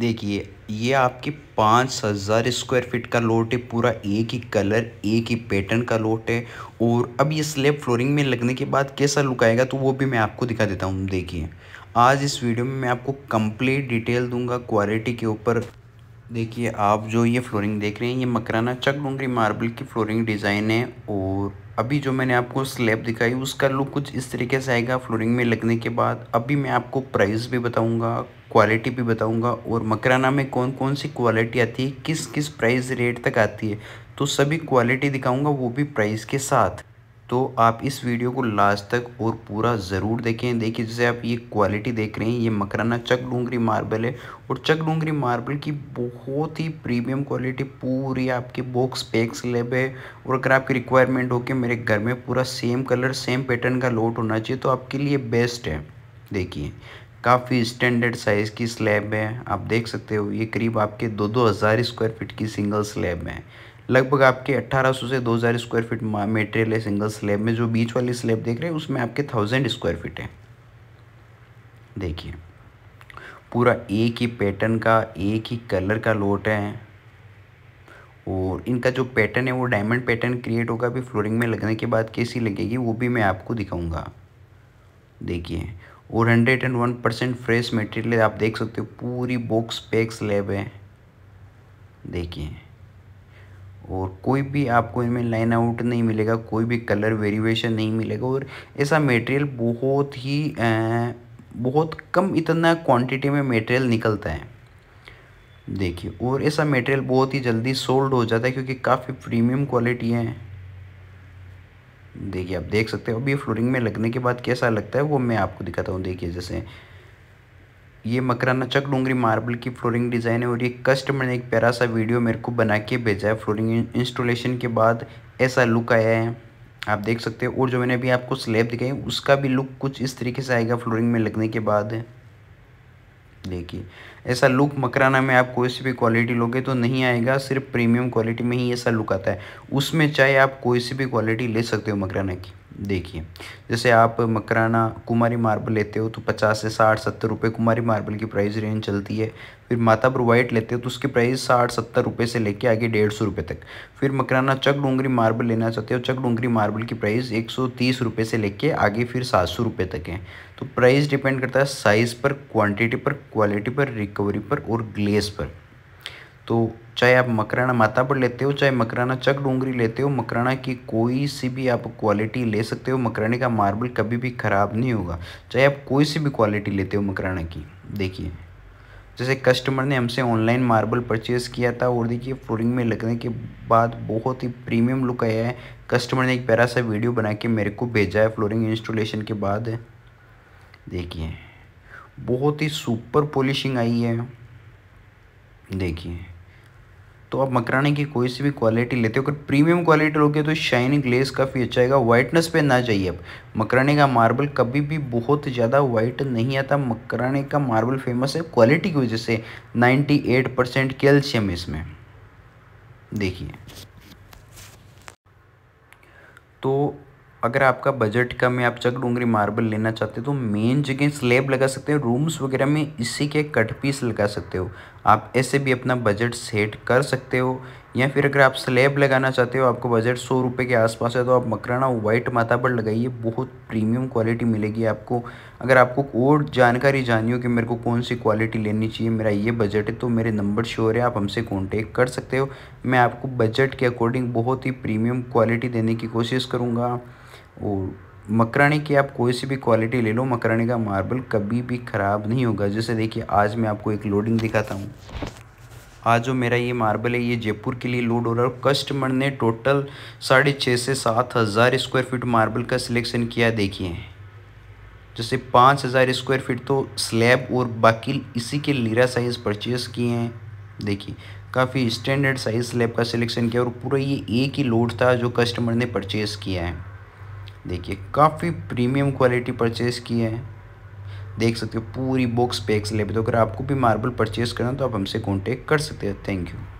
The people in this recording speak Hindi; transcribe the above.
देखिए ये आपके पाँच हज़ार स्क्वायर फिट का लोट है पूरा एक ही कलर एक ही पैटर्न का लोट है और अब ये स्लेब फ्लोरिंग में लगने के बाद कैसा लुक आएगा तो वो भी मैं आपको दिखा देता हूँ देखिए आज इस वीडियो में मैं आपको कंप्लीट डिटेल दूंगा क्वालिटी के ऊपर देखिए आप जो ये फ्लोरिंग देख रहे हैं ये मकराना चक डोंगरी मार्बल की फ्लोरिंग डिज़ाइन है और अभी जो मैंने आपको स्लेब दिखाई उसका लुक कुछ इस तरीके से आएगा फ्लोरिंग में लगने के बाद अभी मैं आपको प्राइस भी बताऊंगा क्वालिटी भी बताऊंगा और मकराना में कौन कौन सी क्वालिटी आती है किस किस प्राइस रेट तक आती है तो सभी क्वालिटी दिखाऊंगा वो भी प्राइस के साथ तो आप इस वीडियो को लास्ट तक और पूरा ज़रूर देखें देखिए जैसे आप ये क्वालिटी देख रहे हैं ये मकराना चक डूंगरी मार्बल है और चक डूंगरी मार्बल की बहुत ही प्रीमियम क्वालिटी पूरी आपके बॉक्स पैक स्लेब है और अगर आपकी रिक्वायरमेंट हो कि मेरे घर में पूरा सेम कलर सेम पैटर्न का लोट होना चाहिए तो आपके लिए बेस्ट है देखिए काफ़ी स्टैंडर्ड साइज़ की स्लैब है आप देख सकते हो ये करीब आपके दो दो हज़ार स्क्वायर फीट की सिंगल स्लैब है लगभग आपके 1800 से 2000 स्क्वायर फीट मटेरियल है सिंगल स्लैब में जो बीच वाली स्लैब देख रहे हैं उसमें आपके थाउजेंड स्क्वायर फीट है देखिए पूरा एक ही पैटर्न का एक ही कलर का लोट है और इनका जो पैटर्न है वो डायमंड पैटर्न क्रिएट होगा अभी फ्लोरिंग में लगने के बाद कैसी लगेगी वो भी मैं आपको दिखाऊँगा देखिए और hundred and one percent fresh material आप देख सकते हो पूरी बॉक्स पैक स्लेब है देखिए और कोई भी आपको इनमें लाइन आउट नहीं मिलेगा कोई भी कलर वेरिएशन नहीं मिलेगा और ऐसा मटेरियल बहुत ही आ, बहुत कम इतना क्वांटिटी में मटेरियल निकलता है देखिए और ऐसा मटेरियल बहुत ही जल्दी सोल्ड हो जाता है क्योंकि काफ़ी प्रीमियम क्वालिटी है देखिए आप देख सकते हो अभी फ्लोरिंग में लगने के बाद कैसा लगता है वो मैं आपको दिखाता हूँ देखिए जैसे ये मकराना चक डूंगरी मार्बल की फ्लोरिंग डिज़ाइन है और ये कस्टमर ने एक प्यारा सा वीडियो मेरे को बना के भेजा है फ्लोरिंग इंस्टॉलेशन के बाद ऐसा लुक आया है आप देख सकते हो और जो मैंने अभी आपको स्लेब दिखाई उसका भी लुक कुछ इस तरीके से आएगा फ्लोरिंग में लगने के बाद देखिए ऐसा लुक मकराना में आप कोई सी भी क्वालिटी लोगे तो नहीं आएगा सिर्फ प्रीमियम क्वालिटी में ही ऐसा लुक आता है उसमें चाहे आप कोई सी भी क्वालिटी ले सकते हो मकराना की देखिए जैसे आप मकराना कुमारी मार्बल लेते हो तो पचास से साठ सत्तर रुपये कुमारी मार्बल की प्राइस रेंज चलती है फिर मातापुर वाइट लेते हो तो उसकी प्राइस साठ सत्तर रुपये से लेके आगे डेढ़ सौ रुपये तक फिर मकराना चक डोंगरी मार्बल लेना चाहते हो चक डोंगरी मार्बल की प्राइस एक सौ तीस रुपये से लेके आगे फिर सात सौ रुपये तक है तो प्राइस डिपेंड करता है साइज़ पर क्वान्टिटी पर क्वालिटी पर रिकवरी पर और ग्लेस पर तो चाहे आप मकराना पर लेते हो चाहे मकराना चक डूंगरी लेते हो मकराना की कोई सी भी आप क्वालिटी ले सकते हो मकराने का मार्बल कभी भी ख़राब नहीं होगा चाहे आप कोई सी भी क्वालिटी लेते हो मकराना की देखिए जैसे कस्टमर ने हमसे ऑनलाइन मार्बल परचेज़ किया था और देखिए फ्लोरिंग में लगने के बाद बहुत ही प्रीमियम लुक आया है कस्टमर ने एक प्यारा सा वीडियो बना के मेरे को भेजा है फ्लोरिंग इंस्टॉलेशन के बाद देखिए बहुत ही सुपर पॉलिशिंग आई है देखिए तो आप मकराने की कोई सी भी क्वालिटी लेते हो अगर प्रीमियम क्वालिटी लोगे तो शाइन ग्लेस काफ़ी अच्छा आएगा वाइटनेस पे ना चाहिए अब मकराने का मार्बल कभी भी बहुत ज़्यादा वाइट नहीं आता मकराने का मार्बल फेमस है क्वालिटी की वजह से 98 परसेंट कैल्शियम इसमें देखिए तो अगर आपका बजट कम है आप चक डूंगरी मार्बल लेना चाहते हो तो मेन जगह स्लेब लगा सकते हो रूम्स वगैरह में इसी के कट पीस लगा सकते हो आप ऐसे भी अपना बजट सेट कर सकते हो या फिर अगर आप स्लेब लगाना चाहते हो आपको बजट सौ रुपये के आसपास है तो आप मकराना वाइट माथा पर लगाइए बहुत प्रीमियम क्वालिटी मिलेगी आपको अगर आपको और जानकारी जानी हो कि मेरे को कौन सी क्वालिटी लेनी चाहिए मेरा ये बजट है तो मेरे नंबर श्योर है आप हमसे कॉन्टेक्ट कर सकते हो मैं आपको बजट के अकॉर्डिंग बहुत ही प्रीमियम क्वालिटी देने की कोशिश करूँगा और मकरानी की आप कोई सी भी क्वालिटी ले लो मकरानी का मार्बल कभी भी ख़राब नहीं होगा जैसे देखिए आज मैं आपको एक लोडिंग दिखाता हूँ आज जो मेरा ये मार्बल है ये जयपुर के लिए लोड हो रहा है कस्टमर ने टोटल साढ़े छः से सात हज़ार स्क्वायर फीट मार्बल का सिलेक्शन किया देखिए जैसे पाँच हज़ार स्क्वायर फीट तो स्लैब और बाकी इसी के लीरा साइज़ परचेज़ किए हैं देखिए काफ़ी स्टैंडर्ड साइज़ स्लैब का सिलेक्शन किया और पूरा ये एक ही लोड था जो कस्टमर ने परचेज़ किया है देखिए काफ़ी प्रीमियम क्वालिटी परचेस की है देख सकते हो पूरी बॉक्स पैक अवेलेबल तो अगर आपको भी मार्बल परचेस करना तो आप हमसे कॉन्टेक्ट कर सकते हो थैंक यू